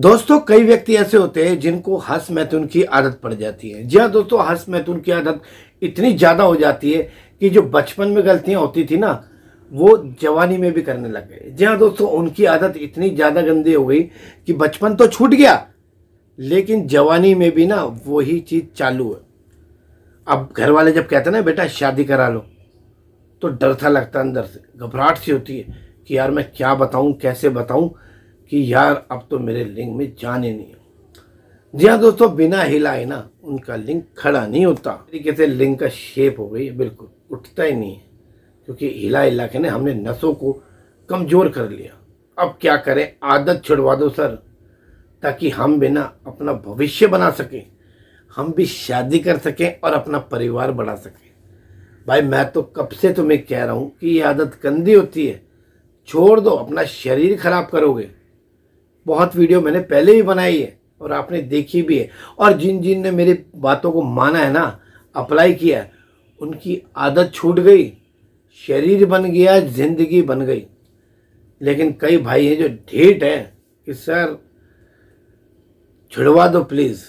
दोस्तों कई व्यक्ति ऐसे होते हैं जिनको हंस मैथुन की आदत पड़ जाती है जी हाँ, दोस्तों हंस मैथुन की आदत इतनी ज़्यादा हो जाती है कि जो बचपन में गलतियाँ होती थी ना वो जवानी में भी करने लग गए जी हाँ दोस्तों उनकी आदत इतनी ज़्यादा गंदी हो गई कि बचपन तो छूट गया लेकिन जवानी में भी ना वही चीज़ चालू है अब घर वाले जब कहते हैं ना बेटा शादी करा लो तो डर था लगता अंदर से घबराहट सी होती है कि यार मैं क्या बताऊँ कैसे बताऊँ कि यार अब तो मेरे लिंग में जान ही नहीं जी हाँ दोस्तों बिना हिलाए ना उनका लिंग खड़ा नहीं होता तरीके से लिंग का शेप हो गई बिल्कुल उठता ही नहीं है क्योंकि हिला हिला के ना हमने नसों को कमज़ोर कर लिया अब क्या करें आदत छुड़वा दो सर ताकि हम बिना अपना भविष्य बना सकें हम भी शादी कर सकें और अपना परिवार बढ़ा सकें भाई मैं तो कब से तुम्हें कह रहा हूँ कि ये आदत गंदी होती है छोड़ दो अपना शरीर खराब करोगे बहुत वीडियो मैंने पहले भी बनाई है और आपने देखी भी है और जिन जिन ने मेरी बातों को माना है ना अप्लाई किया है उनकी आदत छूट गई शरीर बन गया जिंदगी बन गई लेकिन कई भाई हैं जो ढेठ हैं कि सर छुड़वा दो प्लीज़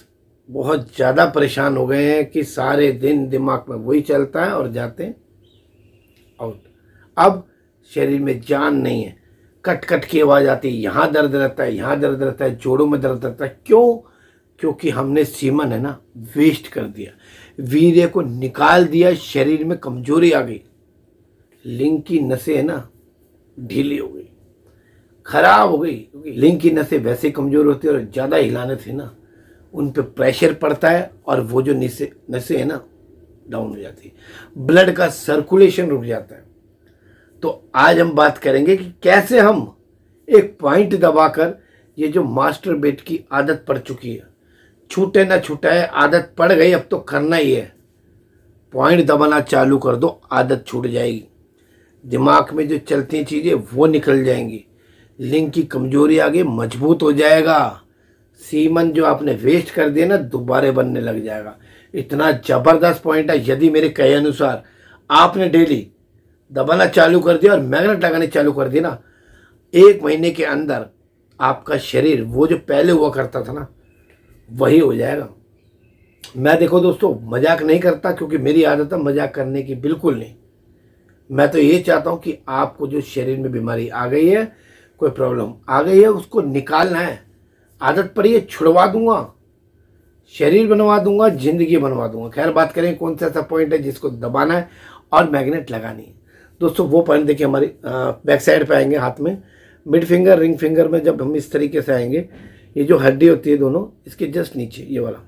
बहुत ज़्यादा परेशान हो गए हैं कि सारे दिन दिमाग में वही चलता है और जाते हैं आउट अब शरीर में जान नहीं है कट कट की आवाज़ आती है यहाँ दर्द रहता है यहाँ दर्द रहता है जोड़ों में दर्द रहता है क्यों क्योंकि हमने सीमन है ना वेस्ट कर दिया वीर्य को निकाल दिया शरीर में कमजोरी आ गई लिंग की नसें है ना ढीली हो गई खराब हो गई लिंग की नसें वैसे कमजोर होती है और ज़्यादा हिलाने से ना उन पर प्रेशर पड़ता है और वो जो नशे नशे है ना डाउन हो जाती है ब्लड का सर्कुलेशन रुक जाता है तो आज हम बात करेंगे कि कैसे हम एक पॉइंट दबाकर ये जो मास्टर बेट की आदत पड़ चुकी है छूटे ना छूटाए आदत पड़ गई अब तो करना ही है पॉइंट दबाना चालू कर दो आदत छूट जाएगी दिमाग में जो चलती चीज़ें वो निकल जाएंगी लिंग की कमजोरी आगे मजबूत हो जाएगा सीमन जो आपने वेस्ट कर दिया ना दोबारे बनने लग जाएगा इतना ज़बरदस्त पॉइंट है यदि मेरे कहे अनुसार आपने डेली दबाना चालू कर दिया और मैग्नेट लगाने चालू कर दिया ना एक महीने के अंदर आपका शरीर वो जो पहले हुआ करता था ना वही हो जाएगा मैं देखो दोस्तों मजाक नहीं करता क्योंकि मेरी आदत है मजाक करने की बिल्कुल नहीं मैं तो ये चाहता हूँ कि आपको जो शरीर में बीमारी आ गई है कोई प्रॉब्लम आ गई है उसको निकालना है आदत पड़ी है छुड़वा दूंगा शरीर बनवा दूंगा जिंदगी बनवा दूंगा खैर बात करें कौन सा ऐसा पॉइंट है जिसको दबाना है और मैग्नेट लगानी है दोस्तों वो पॉइंट देखिए हमारी बैक साइड पे आएंगे हाथ में मिड फिंगर रिंग फिंगर में जब हम इस तरीके से आएंगे ये जो हड्डी होती है दोनों इसके जस्ट नीचे ये वाला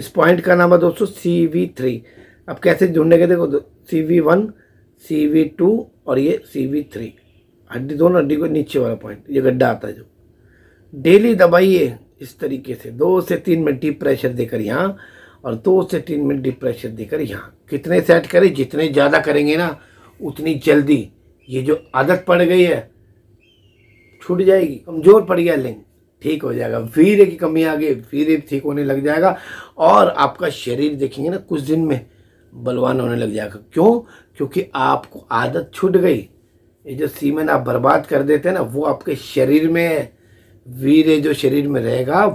इस पॉइंट का नाम है दोस्तों सी वी थ्री अब कैसे के देखो C V one C V two और ये सी वी थ्री हड्डी दोनों हड्डी को नीचे वाला पॉइंट ये गड्ढा आता है जो डेली दबाइए इस तरीके से दो से तीन मिनट डीप प्रेशर देकर यहाँ और दो से तीन मिनट डीप प्रेशर देकर यहाँ कितने सेट करें जितने ज़्यादा करेंगे ना उतनी जल्दी ये जो आदत पड़ गई है छूट जाएगी कमज़ोर पड़ गया लिंग ठीक हो जाएगा वीर की कमी आ गई वीर ठीक होने लग जाएगा और आपका शरीर देखेंगे ना कुछ दिन में बलवान होने लग जाएगा क्यों क्योंकि आपको आदत छूट गई ये जो सीमन आप बर्बाद कर देते हैं ना वो आपके शरीर में वीर जो शरीर में रहेगा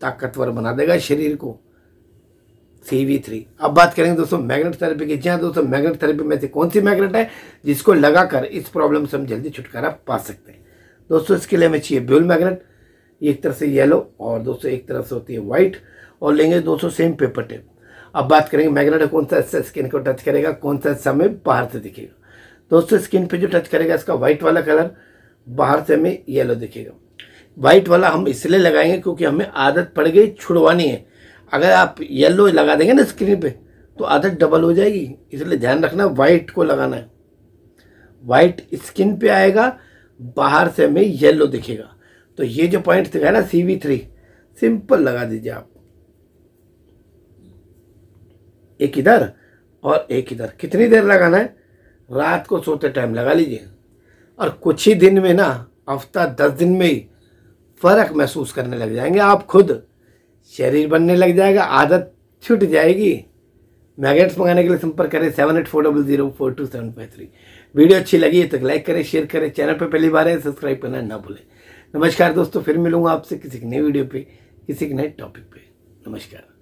ताकतवर बना देगा शरीर को सी वी थ्री अब बात करेंगे दोस्तों मैग्नेट थेरेपी की जी हाँ दोस्तों मैग्नेट थेरेपी में से कौन सी मैग्नेट है जिसको लगाकर इस प्रॉब्लम से हम जल्दी छुटकारा पा सकते हैं दोस्तों इसके लिए हमें चाहिए ब्यूल मैग्नेट एक तरफ से येलो और दोस्तों एक तरफ से होती है वाइट और लेंगे दोस्तों सेम पेपर टेप अब बात करेंगे मैग्नेट कौन सा ऐसा स्किन को टच करेगा कौन सा ऐसा हमें बाहर से दिखेगा दोस्तों स्किन पर जो टच करेगा इसका व्हाइट वाला कलर बाहर से हमें येलो दिखेगा व्हाइट वाला हम इसलिए लगाएंगे क्योंकि हमें आदत पड़ गई छुड़वानी है अगर आप येलो लगा देंगे ना स्क्रीन पे तो आदत डबल हो जाएगी इसलिए ध्यान रखना वाइट को लगाना है वाइट स्किन पे आएगा बाहर से हमें येलो दिखेगा तो ये जो पॉइंट दिखाए ना सी वी थ्री सिंपल लगा दीजिए आप एक इधर और एक इधर कितनी देर लगाना है रात को सोते टाइम लगा लीजिए और कुछ ही दिन में ना हफ्ता दस दिन में ही फ़र्क महसूस करने लग जाएंगे आप खुद शरीर बनने लग जाएगा आदत छूट जाएगी मैगेट्स मंगाने के लिए संपर्क करें seven eight four double zero four two seven five three video अच्छी लगी है तो लाइक करें शेयर करें चैनल पर पहली बार है सब्सक्राइब करना ना भूलें नमस्कार दोस्तों फिर मिलूंगा आपसे किसी नई वीडियो पे किसी नए टॉपिक पे नमस्कार